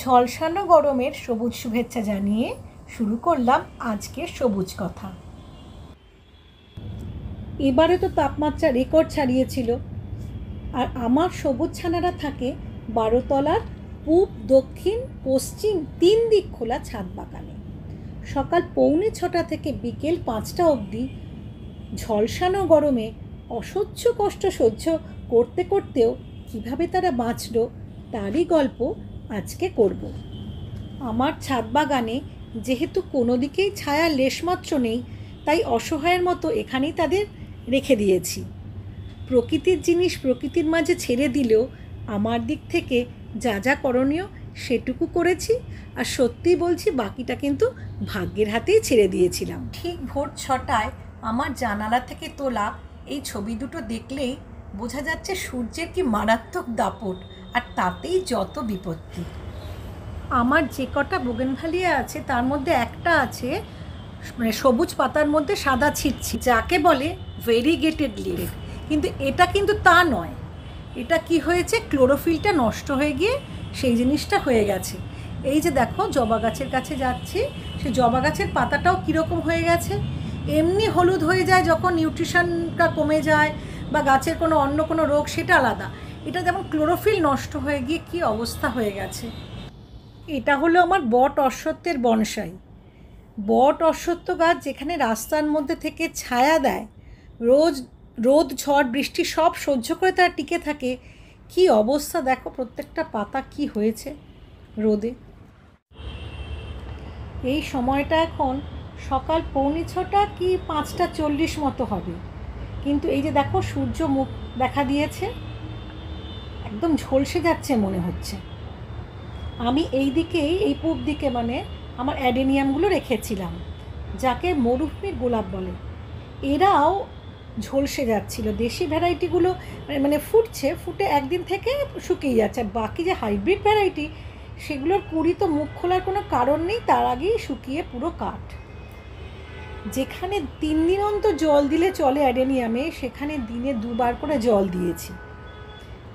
ঝলসানো গরমের সবুজ শুভেচ্ছা জানিয়ে শুরু করলাম আজকের সবুজ কথা এবারে তো তাপমাত্রা রেকর্ড ছাড়িয়েছিল আর আমার সবুজ ছানারা থাকে বারোতলার পূব দক্ষিণ পশ্চিম তিন দিক খোলা ছাদ বাগানে সকাল পৌনে ছটা থেকে বিকেল পাঁচটা অবধি ঝলসানো গরমে অসহ্য কষ্ট সহ্য করতে করতেও কিভাবে তারা বাঁচল তারই গল্প আজকে করব। আমার ছাদ বাগানে যেহেতু কোনো দিকেই ছায়া লেশমাত্র নেই তাই অসহায়ের মতো এখানেই তাদের রেখে দিয়েছি প্রকৃতির জিনিস প্রকৃতির মাঝে ছেড়ে দিলেও আমার দিক থেকে যা যা করণীয় সেটুকু করেছি আর সত্যি বলছি বাকিটা কিন্তু ভাগ্যের হাতেই ছেড়ে দিয়েছিলাম ঠিক ভোর ছটায় আমার জানালা থেকে তোলা এই ছবি দুটো দেখলেই বোঝা যাচ্ছে সূর্যের কি মারাত্মক দাপট আর তাতেই যত বিপত্তি আমার যে কটা বোগেনভালিয়া আছে তার মধ্যে একটা আছে মানে সবুজ পাতার মধ্যে সাদা ছিটছি যাকে বলে ভেরিগেটেড লিভ কিন্তু এটা কিন্তু তা নয় এটা কি হয়েছে ক্লোরোফিলটা নষ্ট হয়ে গিয়ে সেই জিনিসটা হয়ে গেছে এই যে দেখো জবা গাছের কাছে যাচ্ছি সে জবা গাছের পাতাটাও কীরকম হয়ে গেছে এমনি হলুদ হয়ে যায় যখন নিউট্রিশনটা কমে যায় বা গাছের কোনো অন্য কোনো রোগ সেটা আলাদা এটা যেমন ক্লোরোফিল নষ্ট হয়ে গিয়ে কি অবস্থা হয়ে গেছে এটা হলো আমার বট অশ্বত্বের বনসাই বট অশ্বত্ব গাছ যেখানে রাস্তার মধ্যে থেকে ছায়া দেয় রোজ রোদ ঝড় বৃষ্টি সব সহ্য করে তারা টিকে থাকে কি অবস্থা দেখো প্রত্যেকটা পাতা কি হয়েছে রোদে এই সময়টা এখন সকাল পৌনে ছটা কি পাঁচটা চল্লিশ মতো হবে কিন্তু এই যে দেখো সূর্য মুখ দেখা দিয়েছে একদম ঝলসে যাচ্ছে মনে হচ্ছে আমি এই দিকেই এই পূব দিকে মানে আমার অ্যাডেনিয়ামগুলো রেখেছিলাম যাকে মরুভূমির গোলাপ বলে এরাও ঝলসে যাচ্ছিল দেশি ভ্যারাইটিগুলো মানে, মানে ফুটছে ফুটে একদিন থেকে শুকিয়ে যাচ্ছে আর বাকি যে হাইব্রিড ভ্যারাইটি সেগুলোর কুড়ি তো মুখ খোলার কোনো কারণ নেই তার আগেই শুকিয়ে পুরো কাঠ যেখানে তিন দিন অন্ত জল দিলে চলে অ্যাডেনিয়ামে সেখানে দিনে দুবার করে জল দিয়েছি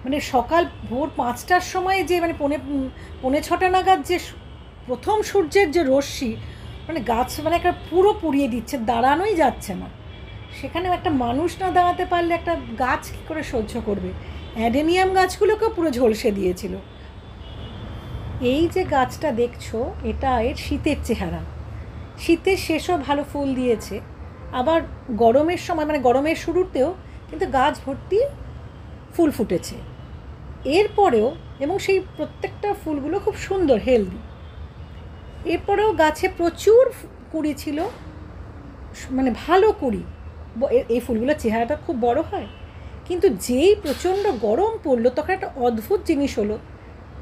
মানে সকাল ভোর পাঁচটার সময় যে মানে পনে পনে ছটা নাগাদ যে প্রথম সূর্যের যে রশ্মি মানে গাছ মানে একটা পুরো পুড়িয়ে দিচ্ছে দাঁড়ানোই যাচ্ছে না সেখানেও একটা মানুষ না দাঁড়াতে পারলে একটা গাছ কী করে সহ্য করবে অ্যাডেনিয়াম গাছগুলোকেও পুরো ঝলসে দিয়েছিল এই যে গাছটা দেখছো এটা এর শীতের চেহারা শীতের শেষও ভালো ফুল দিয়েছে আবার গরমের সময় মানে গরমের শুরুতেও কিন্তু গাছ ভর্তি ফুল ফুটেছে এরপরেও এবং সেই প্রত্যেকটা ফুলগুলো খুব সুন্দর হেলদি এরপরেও গাছে প্রচুর কুড়ি ছিল মানে ভালো কুড়ি এই ফুলগুলোর চেহারাটা খুব বড় হয় কিন্তু যেই প্রচণ্ড গরম পড়লো তখন একটা অদ্ভুত জিনিস হলো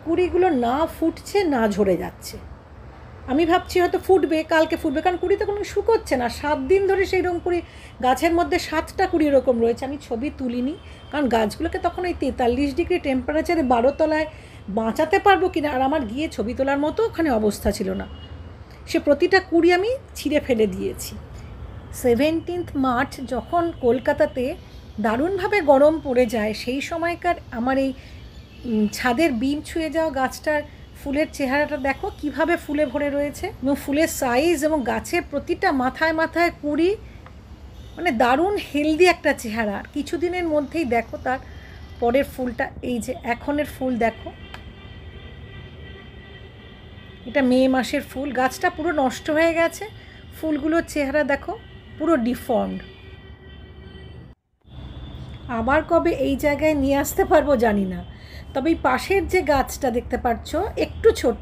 কুড়িগুলো না ফুটছে না ঝরে যাচ্ছে আমি ভাবছি হয়তো ফুটবে কালকে ফুটবে কারণ কুড়ি কোনো শুকোচ্ছে না সাত দিন ধরে সেই রকম কুড়ি গাছের মধ্যে সাতটা কুড়ি এরকম রয়েছে আমি ছবি তুলিনি কারণ গাছগুলোকে তখন ওই তেতাল্লিশ ডিগ্রি টেম্পারেচারে বারো তলায় বাঁচাতে পারবো কিনা আর আমার গিয়ে ছবি তোলার মতো ওখানে অবস্থা ছিল না সে প্রতিটা কুড়ি আমি ছিঁড়ে ফেলে দিয়েছি সেভেন্টিন্থ মার্চ যখন কলকাতাতে দারুণভাবে গরম পড়ে যায় সেই সময়কার আমার এই ছাদের বিম ছুঁয়ে যাওয়া গাছটার ফুলের চেহারাটা দেখো কিভাবে ফুলে ভরে রয়েছে এবং ফুলের সাইজ এবং গাছের প্রতিটা মাথায় মাথায় কুড়ি মানে দারুণ হেলদি একটা চেহারা আর কিছুদিনের মধ্যেই দেখো তার পরের ফুলটা এই যে এখনের ফুল দেখো এটা মে মাসের ফুল গাছটা পুরো নষ্ট হয়ে গেছে ফুলগুলোর চেহারা দেখো পুরো ডিফর্মড আবার কবে এই জায়গায় নিয়ে আসতে পারবো জানি না তবে এই পাশের যে গাছটা দেখতে পাচ্ছ একটু ছোট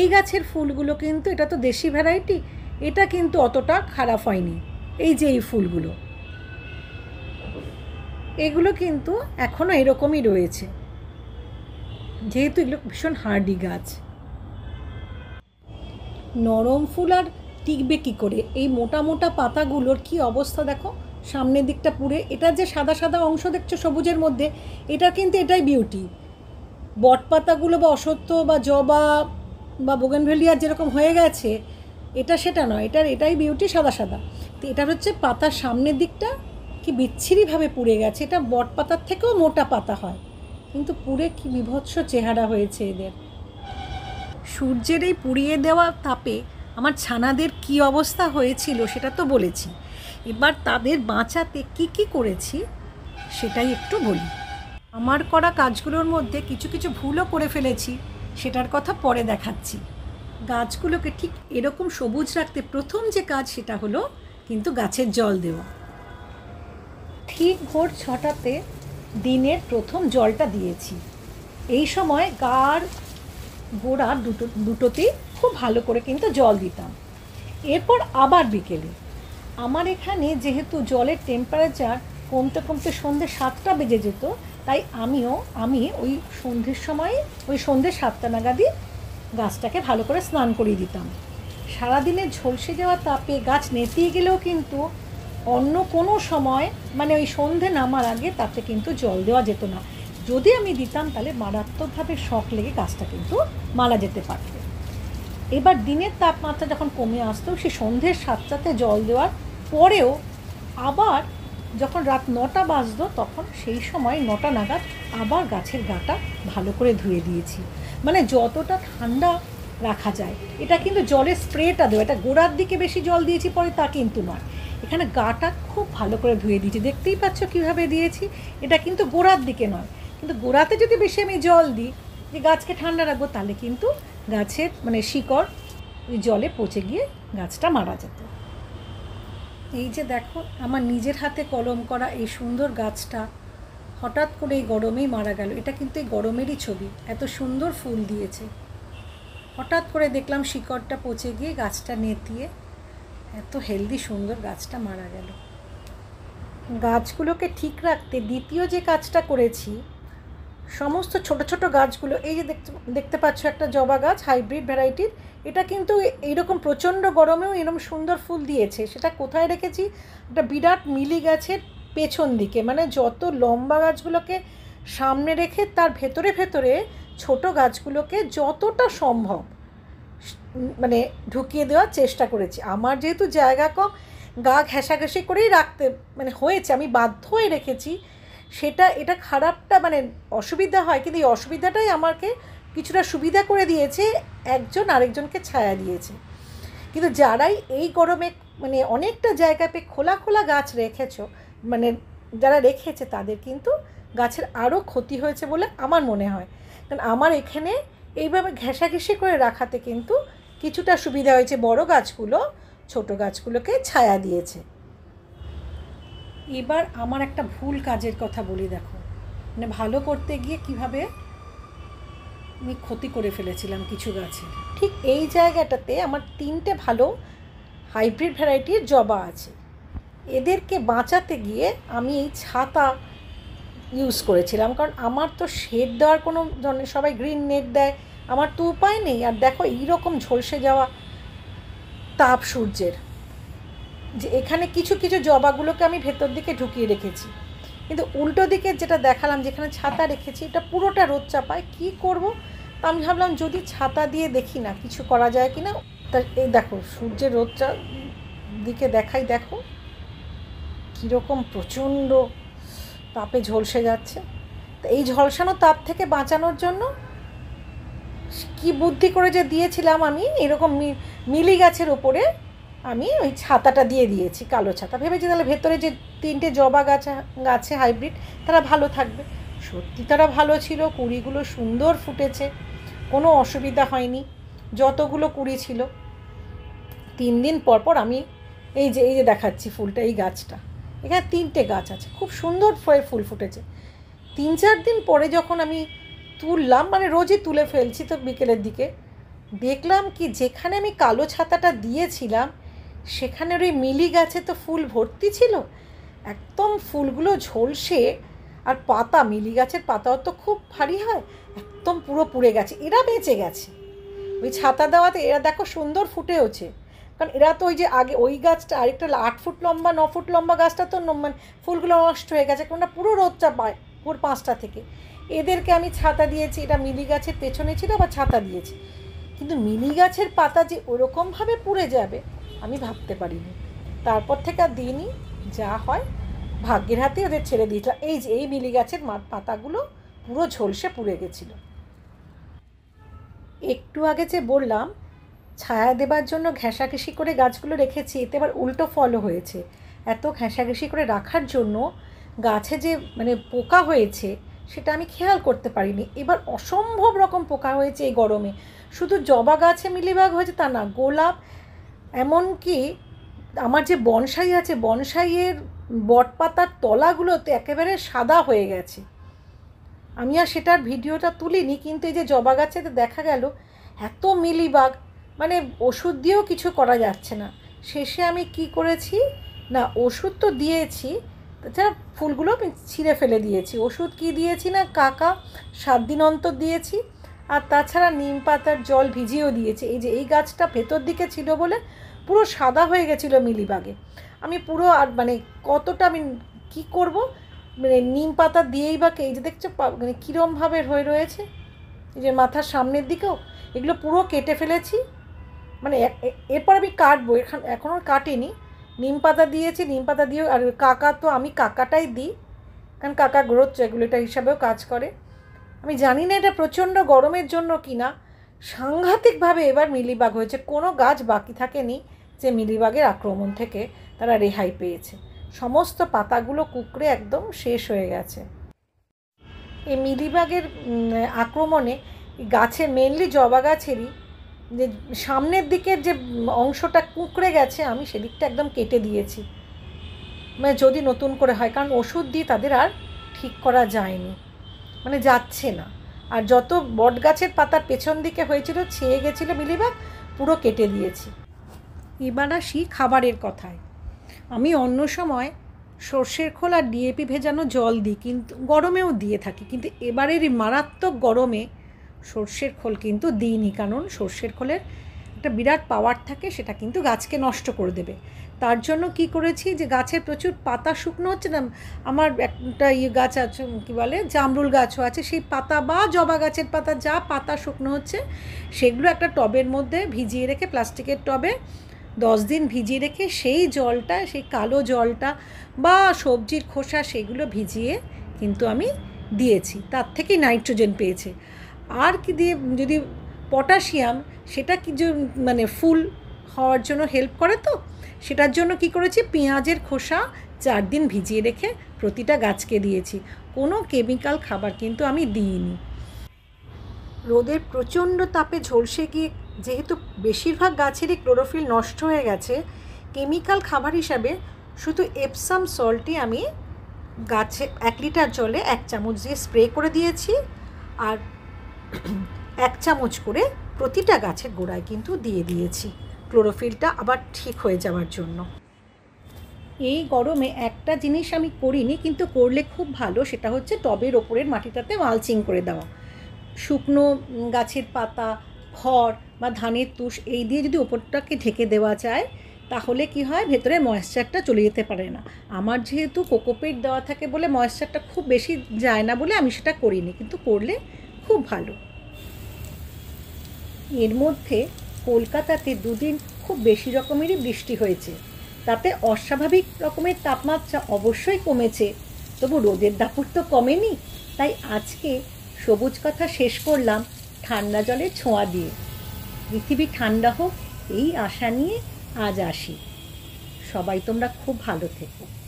এই গাছের ফুলগুলো কিন্তু এটা তো দেশি ভ্যারাইটি এটা কিন্তু অতটা খারাপ হয়নি এই যে এই ফুলগুলো এগুলো কিন্তু এখনও এরকমই রয়েছে যেহেতু এগুলো ভীষণ হার্ডি গাছ নরম ফুল আর টিকবে কী করে এই মোটা মোটা পাতাগুলোর কি অবস্থা দেখো সামনের দিকটা পুড়ে এটার যে সাদা সাদা অংশ দেখছো সবুজের মধ্যে এটা কিন্তু এটাই বিউটি বটপাতাগুলো বা অসত্য বা জবা বা বোগেনভেলিয়া যেরকম হয়ে গেছে এটা সেটা নয় এটার এটাই বিউটি সাদা সাদা তো এটা হচ্ছে পাতার সামনের দিকটা কি বিচ্ছিরিভাবে পুড়ে গেছে এটা বট পাতার থেকেও মোটা পাতা হয় কিন্তু পুড়ে কি বিভৎস চেহারা হয়েছে এদের সূর্যের এই পুড়িয়ে দেওয়া তাপে আমার ছানাদের কি অবস্থা হয়েছিল সেটা তো বলেছি এবার তাদের বাঁচাতে কি কি করেছি সেটাই একটু বলি আমার করা কাজগুলোর মধ্যে কিছু কিছু ভুলও করে ফেলেছি সেটার কথা পরে দেখাচ্ছি গাছগুলোকে ঠিক এরকম সবুজ রাখতে প্রথম যে কাজ সেটা হলো কিন্তু গাছের জল দেওয়া ঠিক ভোর ছটাতে দিনের প্রথম জলটা দিয়েছি এই সময় গাড় গোড়া দুটো দুটোতেই খুব ভালো করে কিন্তু জল দিতাম এরপর আবার বিকেলে আমার এখানে যেহেতু জলের টেম্পারেচার কমতে কমতে সন্ধ্যে সাতটা বেজে যেত তাই আমিও আমি ওই সন্ধ্যের সময় ওই সন্ধ্যে সাতটা নাগাদই গাছটাকে ভালো করে স্নান করিয়ে দিতাম সারাদিনে ঝলসে যাওয়া তাপে গাছ নেতিয়ে গেলেও কিন্তু অন্য কোনো সময় মানে ওই সন্ধে নামার আগে তাতে কিন্তু জল দেওয়া যেত না যদি আমি দিতাম তাহলে মারাত্মকভাবে শখ লেগে গাছটা কিন্তু মারা যেতে পারত এবার দিনের তাপমাত্রা যখন কমে আসতো সে সন্ধ্যের সাতটাতে জল দেওয়ার পরেও আবার যখন রাত নটা বাজতো তখন সেই সময় নটা নাগাদ আবার গাছের গাটা ভালো করে ধুয়ে দিয়েছি মানে যতটা ঠান্ডা রাখা যায় এটা কিন্তু জলের স্প্রেটা দেওয়া এটা গোড়ার দিকে বেশি জল দিয়েছি পরে তা কিন্তু নয় এখানে গাটা খুব ভালো করে ধুয়ে দিয়েছি দেখতেই পাচ্ছ কীভাবে দিয়েছি এটা কিন্তু গোড়ার দিকে নয় কিন্তু গোড়াতে যদি বেশি আমি জল দিই যে গাছকে ঠান্ডা রাখবো তাহলে কিন্তু গাছের মানে শিকড় ওই জলে পচে গিয়ে গাছটা মারা যেত এই যে দেখো আমার নিজের হাতে কলম করা এই সুন্দর গাছটা হঠাৎ করে এই গরমেই মারা গেল এটা কিন্তু এই গরমেরই ছবি এত সুন্দর ফুল দিয়েছে হঠাৎ করে দেখলাম শিকড়টা পচে গিয়ে গাছটা নেতিয়ে এত হেলদি সুন্দর গাছটা মারা গেল গাছগুলোকে ঠিক রাখতে দ্বিতীয় যে কাজটা করেছি সমস্ত ছোট ছোট গাছগুলো এই যে দেখতে দেখতে পাচ্ছ একটা জবা গাছ হাইব্রিড ভ্যারাইটির এটা কিন্তু এইরকম প্রচণ্ড গরমেও এরকম সুন্দর ফুল দিয়েছে সেটা কোথায় রেখেছি একটা বিরাট মিলি গাছের পেছন দিকে মানে যত লম্বা গাছগুলোকে সামনে রেখে তার ভেতরে ভেতরে ছোট গাছগুলোকে যতটা সম্ভব মানে ঢুকিয়ে দেওয়ার চেষ্টা করেছি আমার যেহেতু জায়গা কম গা ঘেঁষাঘেঁষি করেই রাখতে মানে হয়েছে আমি বাধ্য হয়ে রেখেছি সেটা এটা খারাপটা মানে অসুবিধা হয় কিন্তু এই অসুবিধাটাই আমাকে কিছুটা সুবিধা করে দিয়েছে একজন আরেকজনকে ছায়া দিয়েছে কিন্তু যারাই এই গরমে মানে অনেকটা জায়গাতে খোলা খোলা গাছ রেখেছ মানে যারা রেখেছে তাদের কিন্তু গাছের আরও ক্ষতি হয়েছে বলে আমার মনে হয় কারণ আমার এখানে এইভাবে ঘেঁষাঘেঁষি করে রাখাতে কিন্তু কিছুটা সুবিধা হয়েছে বড় গাছগুলো ছোট গাছগুলোকে ছায়া দিয়েছে এবার আমার একটা ভুল কাজের কথা বলি দেখো মানে ভালো করতে গিয়ে কিভাবে আমি ক্ষতি করে ফেলেছিলাম কিছু গাছে ঠিক এই জায়গাটাতে আমার তিনটে ভালো হাইব্রিড ভ্যারাইটির জবা আছে এদেরকে বাঁচাতে গিয়ে আমি এই ছাতা ইউজ করেছিলাম কারণ আমার তো শেড দেওয়ার কোনো ধরনের সবাই গ্রিন নেট দেয় আমার তো উপায় নেই আর দেখো এইরকম ঝলসে যাওয়া তাপ সূর্যের যে এখানে কিছু কিছু জবাগুলোকে আমি ভেতর দিকে ঢুকিয়ে রেখেছি কিন্তু উল্টো দিকে যেটা দেখালাম যেখানে ছাতা রেখেছি এটা পুরোটা রোদ চাপায় কি করব তা আমি ভাবলাম যদি ছাতা দিয়ে দেখি না কিছু করা যায় কি না তা এই দেখো সূর্যের রোদটা দিকে দেখাই দেখো কীরকম প্রচণ্ড তাপে ঝলসে যাচ্ছে তো এই ঝলসানো তাপ থেকে বাঁচানোর জন্য কি বুদ্ধি করে যে দিয়েছিলাম আমি এরকম মিলি গাছের ওপরে আমি ওই ছাতাটা দিয়ে দিয়েছি কালো ছাতা ভেবেছি তাহলে ভেতরে যে তিনটে জবা গাছ গাছে হাইব্রিড তারা ভালো থাকবে সত্যি তারা ভালো ছিল কুড়িগুলো সুন্দর ফুটেছে কোনো অসুবিধা হয়নি যতগুলো কুড়ি ছিল তিন দিন পর পর আমি এই যে এই যে দেখাচ্ছি ফুলটা এই গাছটা এখানে তিনটে গাছ আছে খুব সুন্দর ফুল ফুটেছে তিন চার দিন পরে যখন আমি তুললাম মানে রোজই তুলে ফেলছি তো বিকেলের দিকে দেখলাম কি যেখানে আমি কালো ছাতাটা দিয়েছিলাম সেখানের ওই মিলি গাছে তো ফুল ভর্তি ছিল একদম ফুলগুলো ঝলসে আর পাতা মিলি গাছের পাতাও তো খুব ভারী হয় একদম পুরো পুড়ে গেছে এরা বেঁচে গেছে ওই ছাতা দেওয়াতে এরা দেখো সুন্দর ফুটে ওঠে কারণ এরা তো ওই যে আগে ওই গাছটা আরেকটা আট ফুট লম্বা ন ফুট লম্বা গাছটা তো মানে ফুলগুলো নষ্ট হয়ে গেছে কারণ পুরো রোদটা পায় ভোর পাঁচটা থেকে এদেরকে আমি ছাতা দিয়েছি এটা মিলি গাছের পেছনে ছিল বা ছাতা দিয়েছি কিন্তু মিলি গাছের পাতা যে ওরকমভাবে পুড়ে যাবে আমি ভাবতে পারিনি তারপর থেকে আর দিইনি যা হয় ভাগ্যের হাতে ওদের ছেড়ে দিয়েছিলাম এই যে এই বিলি গাছের পাতাগুলো পুরো ঝলসে পুড়ে গেছিলো একটু আগে যে বললাম ছায়া দেবার জন্য ঘেঁষাঘেঁষি করে গাছগুলো রেখেছি এতে আবার উল্টো ফলও হয়েছে এত ঘেঁষাঘেঁষি করে রাখার জন্য গাছে যে মানে পোকা হয়েছে সেটা আমি খেয়াল করতে পারিনি এবার অসম্ভব রকম পোকা হয়েছে এই গরমে শুধু জবা গাছে মিলিবাগ হয়েছে তা না গোলাপ এমনকি আমার যে বনসাই আছে বনসাইয়ের বটপাতার তলাগুলোতে একেবারে সাদা হয়ে গেছে আমি আর সেটার ভিডিওটা তুলিনি কিন্তু এই যে জবা গাছেতে দেখা গেল এত মিলিবাগ মানে ওষুধ দিয়েও কিছু করা যাচ্ছে না শেষে আমি কি করেছি না ওষুধ তো দিয়েছি তাছাড়া ফুলগুলো আমি ছিঁড়ে ফেলে দিয়েছি ওষুধ কি দিয়েছি না কাকা সাত দিন অন্তর দিয়েছি আর তাছাড়া নিম পাতার জল ভিজিয়েও দিয়েছে এই যে এই গাছটা ভেতর দিকে ছিল বলে পুরো সাদা হয়ে গেছিলো মিলিবাগে আমি পুরো আর মানে কতটা আমি কী করব মানে নিম পাতা দিয়েই বা এই যে দেখছো মানে কীরমভাবে হয়ে রয়েছে এই যে মাথার সামনের দিকেও এগুলো পুরো কেটে ফেলেছি মানে এরপর আমি কাটবো এখন এখনও কাটিনি নিম পাতা দিয়েছি নিম পাতা দিয়ে আর কাকা তো আমি কাকাটাই দিই কারণ কাকা গ্রোথ রেগুলেটার হিসাবেও কাজ করে আমি জানি না এটা প্রচণ্ড গরমের জন্য কি না সাংঘাতিকভাবে এবার মিলিবাগ হয়েছে কোনো গাছ বাকি থাকেনি যে মিলিবাগের আক্রমণ থেকে তারা রেহাই পেয়েছে সমস্ত পাতাগুলো কুকড়ে একদম শেষ হয়ে গেছে এই মিলিবাগের আক্রমণে গাছের মেনলি জবা গাছেরই যে সামনের দিকের যে অংশটা কুঁকড়ে গেছে আমি সেদিকটা একদম কেটে দিয়েছি মানে যদি নতুন করে হয় কারণ ওষুধ দিয়ে তাদের আর ঠিক করা যায়নি মানে যাচ্ছে না আর যত বট গাছের পাতার পেছন দিকে হয়েছিল ছেয়ে গেছিলো মিলিবাগ পুরো কেটে দিয়েছি এবার আসি খাবারের কথায় আমি অন্য সময় সর্ষের খোল আর ডিএপি ভেজানো জল দিই কিন্তু গরমেও দিয়ে থাকি কিন্তু এবারের মারাত্মক গরমে সর্ষের খোল কিন্তু দিইনি কারণ সর্ষের খোলের একটা বিরাট পাওয়ার থাকে সেটা কিন্তু গাছকে নষ্ট করে দেবে তার জন্য কি করেছি যে গাছের প্রচুর পাতা শুকনো হচ্ছে না আমার একটা ইয়ে গাছ আছে কী বলে জামরুল গাছও আছে সেই পাতা বা জবা গাছের পাতা যা পাতা শুকনো হচ্ছে সেগুলো একটা টবের মধ্যে ভিজিয়ে রেখে প্লাস্টিকের টবে দশ দিন ভিজিয়ে রেখে সেই জলটা সেই কালো জলটা বা সবজির খোসা সেগুলো ভিজিয়ে কিন্তু আমি দিয়েছি তার থেকে নাইট্রোজেন পেয়েছে আর কি দিয়ে যদি পটাশিয়াম সেটা কি মানে ফুল হওয়ার জন্য হেল্প করে তো সেটার জন্য কি করেছি পেঁয়াজের খোসা চার দিন ভিজিয়ে রেখে প্রতিটা গাছকে দিয়েছি কোনো কেমিক্যাল খাবার কিন্তু আমি দিইনি রোদের প্রচণ্ড তাপে ঝলসে গিয়ে যেহেতু বেশিরভাগ গাছেরই ক্লোরোফিল নষ্ট হয়ে গেছে কেমিক্যাল খাবার হিসাবে শুধু এপসাম সল্টই আমি গাছে এক লিটার জলে এক চামচ দিয়ে স্প্রে করে দিয়েছি আর এক চামচ করে প্রতিটা গাছের গোড়ায় কিন্তু দিয়ে দিয়েছি ক্লোরোফিলটা আবার ঠিক হয়ে যাওয়ার জন্য এই গরমে একটা জিনিস আমি করিনি কিন্তু করলে খুব ভালো সেটা হচ্ছে টবের ওপরের মাটিটাতে মালচিং করে দেওয়া শুকনো গাছের পাতা খড় বা ধানের তুষ এই দিয়ে যদি ওপরটাকে ঢেকে দেওয়া যায় তাহলে কি হয় ভেতরে ময়েশ্চারটা চলে যেতে পারে না আমার যেহেতু কোকোপিট দেওয়া থাকে বলে ময়েশ্চারটা খুব বেশি যায় না বলে আমি সেটা করিনি কিন্তু করলে খুব ভালো এর মধ্যে কলকাতাতে দুদিন খুব বেশি রকমেরই বৃষ্টি হয়েছে তাতে অস্বাভাবিক রকমের তাপমাত্রা অবশ্যই কমেছে তবু রোদের দাপট তো কমেনি তাই আজকে সবুজ কথা শেষ করলাম ঠান্ডা জলে ছোঁয়া দিয়ে পৃথিবী ঠান্ডা হোক এই আশা নিয়ে আজ আসি সবাই তোমরা খুব ভালো থেকো